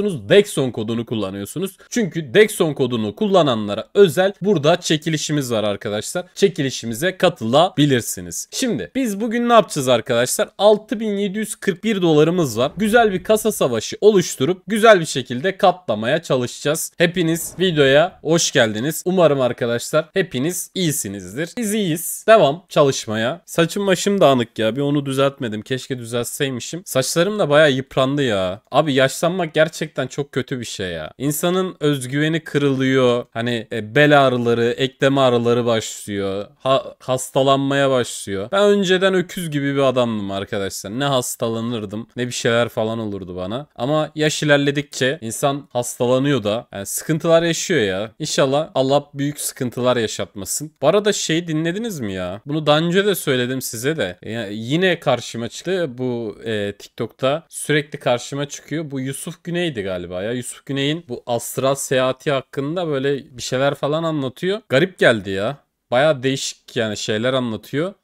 kullanıyorsunuz? Dexon kodunu kullanıyorsunuz. Çünkü Dexon kodunu kullananlara özel burada çekilişimiz var arkadaşlar. Çekilişimize katılabilirsiniz. Şimdi biz bugün ne yapacağız arkadaşlar? 6741 dolarımız var. Güzel bir kasa savaşı oluşturup güzel bir şekilde katlamaya çalışacağız. Hepiniz videoya hoş geldiniz. Umarım arkadaşlar hepiniz iyisinizdir. Biz iyiyiz. Devam çalışmaya. Saçım başım dağınık ya. Bir onu düzeltmedim. Keşke düzeltseymişim. Saçlarım da baya yıprandı ya. Abi yaşlanmak gerçekten gerçekten çok kötü bir şey ya. İnsanın özgüveni kırılıyor. Hani e, bel ağrıları, ekleme ağrıları başlıyor. Ha, hastalanmaya başlıyor. Ben önceden öküz gibi bir adamdım arkadaşlar. Ne hastalanırdım ne bir şeyler falan olurdu bana. Ama yaş ilerledikçe insan hastalanıyor da yani sıkıntılar yaşıyor ya. İnşallah Allah büyük sıkıntılar yaşatmasın. Bu arada şey dinlediniz mi ya? Bunu daha önce de söyledim size de. Yani yine karşıma çıktı bu e, TikTok'ta sürekli karşıma çıkıyor. Bu Yusuf Güney'di Güney'di galiba ya. Yusuf Güney'in bu astral seyahati hakkında böyle bir şeyler falan anlatıyor. Garip geldi ya. Baya değişik yani şeyler anlatıyor.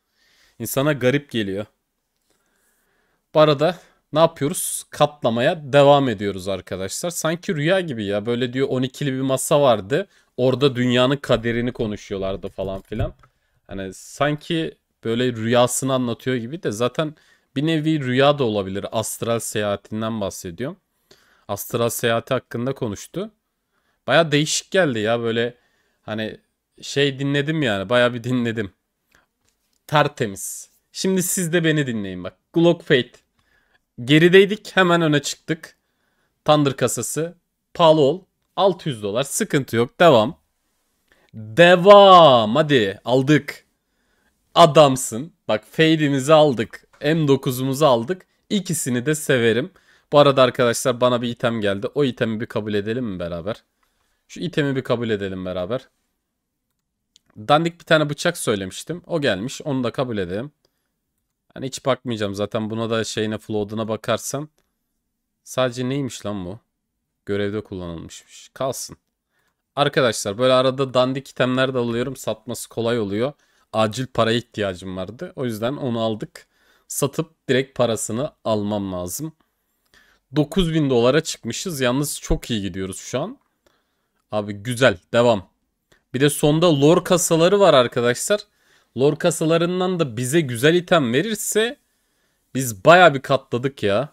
İnsana garip geliyor. Bu arada ne yapıyoruz? Katlamaya devam ediyoruz arkadaşlar. Sanki rüya gibi ya. Böyle diyor 12'li bir masa vardı. Orada dünyanın kaderini konuşuyorlardı falan filan. Hani sanki böyle rüyasını anlatıyor gibi de zaten bir nevi rüya da olabilir. Astral seyahatinden bahsediyorum astral seyahati hakkında konuştu. Baya değişik geldi ya böyle hani şey dinledim yani baya bir dinledim. Tertemiz. Şimdi siz de beni dinleyin bak. Glock Fate. Gerideydik hemen öne çıktık. Thunder kasası. Palol 600 dolar sıkıntı yok devam. Devam hadi aldık. Adamsın. Bak fade'imizi aldık. M9'umuzu aldık. İkisini de severim. Bu arada arkadaşlar bana bir item geldi. O itemi bir kabul edelim mi beraber? Şu itemi bir kabul edelim beraber. Dandik bir tane bıçak söylemiştim. O gelmiş. Onu da kabul edelim. Hani hiç bakmayacağım. Zaten buna da şeyine flood'una bakarsam. Sadece neymiş lan bu? Görevde kullanılmışmış. Kalsın. Arkadaşlar böyle arada dandik itemler de alıyorum. Satması kolay oluyor. Acil paraya ihtiyacım vardı. O yüzden onu aldık. Satıp direkt parasını almam lazım. 9000 dolara çıkmışız. Yalnız çok iyi gidiyoruz şu an. Abi güzel. Devam. Bir de sonda lor kasaları var arkadaşlar. Lor kasalarından da bize güzel item verirse biz baya bir katladık ya.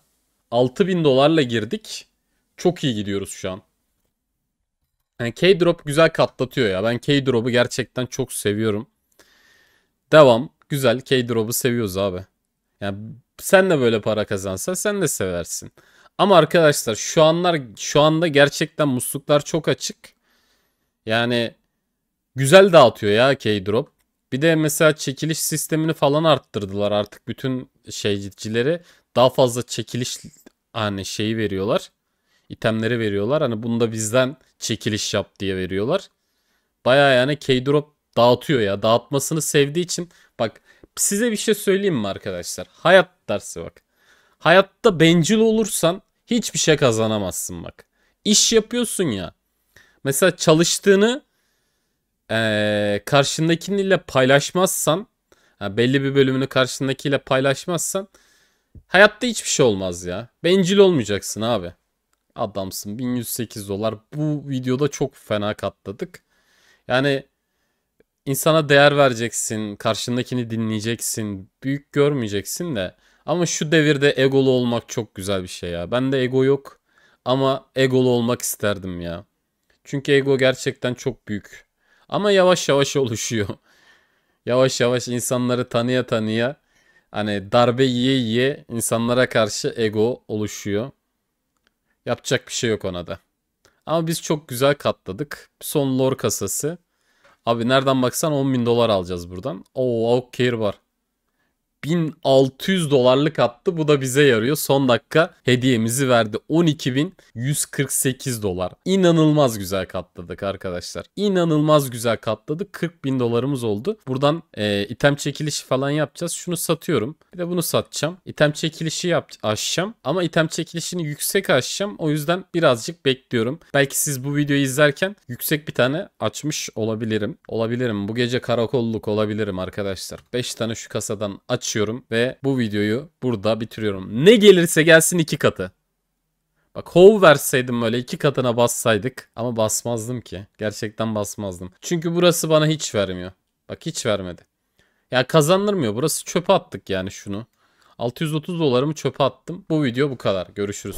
6000 dolarla girdik. Çok iyi gidiyoruz şu an. Yani K-Drop güzel katlatıyor ya. Ben K-Drop'u gerçekten çok seviyorum. Devam. Güzel. K-Drop'u seviyoruz abi. Yani sen de böyle para kazansa sen de seversin. Ama arkadaşlar şu anlar şu anda gerçekten musluklar çok açık. Yani güzel dağıtıyor ya K-Drop. Bir de mesela çekiliş sistemini falan arttırdılar artık bütün şeycileri. Daha fazla çekiliş hani şeyi veriyorlar. İtemleri veriyorlar. Hani bunu da bizden çekiliş yap diye veriyorlar. Baya yani K-Drop dağıtıyor ya. Dağıtmasını sevdiği için bak size bir şey söyleyeyim mi arkadaşlar? Hayat dersi bak. Hayatta bencil olursan hiçbir şey kazanamazsın bak. İş yapıyorsun ya. Mesela çalıştığını ee, karşındakiyle paylaşmazsan yani belli bir bölümünü karşındakiyle paylaşmazsan hayatta hiçbir şey olmaz ya. Bencil olmayacaksın abi. Adamsın 1108 dolar. Bu videoda çok fena katladık. Yani insana değer vereceksin, karşındakini dinleyeceksin, büyük görmeyeceksin de ama şu devirde egolu olmak çok güzel bir şey ya. Bende ego yok ama egolu olmak isterdim ya. Çünkü ego gerçekten çok büyük. Ama yavaş yavaş oluşuyor. yavaş yavaş insanları tanıya tanıya hani darbe yiye yiye insanlara karşı ego oluşuyor. Yapacak bir şey yok ona da. Ama biz çok güzel katladık. Son lore kasası. Abi nereden baksan 10 bin dolar alacağız buradan. Oo Aukir var. 1600 dolarlık attı. Bu da bize yarıyor. Son dakika hediyemizi verdi. 12.148 dolar. İnanılmaz güzel katladık arkadaşlar. İnanılmaz güzel katladık. 40.000 dolarımız oldu. Buradan e, item çekilişi falan yapacağız. Şunu satıyorum. Bir de bunu satacağım. İtem çekilişi yap aşacağım. Ama item çekilişini yüksek aşacağım. O yüzden birazcık bekliyorum. Belki siz bu videoyu izlerken yüksek bir tane açmış olabilirim. Olabilirim. Bu gece karakolluk olabilirim arkadaşlar. 5 tane şu kasadan aç açıyorum ve bu videoyu burada bitiriyorum. Ne gelirse gelsin iki katı. Bak hov verseydim böyle iki katına bassaydık ama basmazdım ki. Gerçekten basmazdım. Çünkü burası bana hiç vermiyor. Bak hiç vermedi. Ya kazandırmıyor. Burası çöpe attık yani şunu. 630 dolarımı çöpe attım. Bu video bu kadar. Görüşürüz.